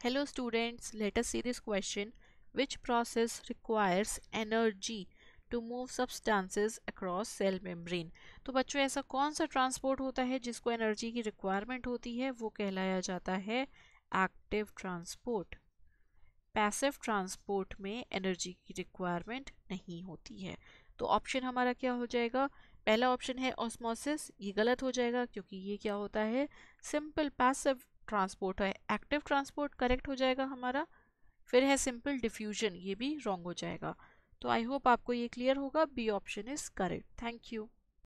Hello students, let us see this question. Which process requires energy to move substances across cell membrane? तो बच्चों ऐसा कौन सा transport होता है जिसको एनर्जी की रिक्वायरमेंट होती है वो कहलाया जाता है एक्टिव ट्रांसपोर्ट पैसिव ट्रांसपोर्ट में एनर्जी की रिक्वायरमेंट नहीं होती है तो ऑप्शन हमारा क्या हो जाएगा पहला ऑप्शन है ऑस्मोसिस ये गलत हो जाएगा क्योंकि ये क्या होता है सिंपल पैसिव ट्रांसपोर्ट है एक्टिव ट्रांसपोर्ट करेक्ट हो जाएगा हमारा फिर है सिंपल डिफ्यूजन ये भी रॉन्ग हो जाएगा तो आई होप आपको ये क्लियर होगा B option is correct thank you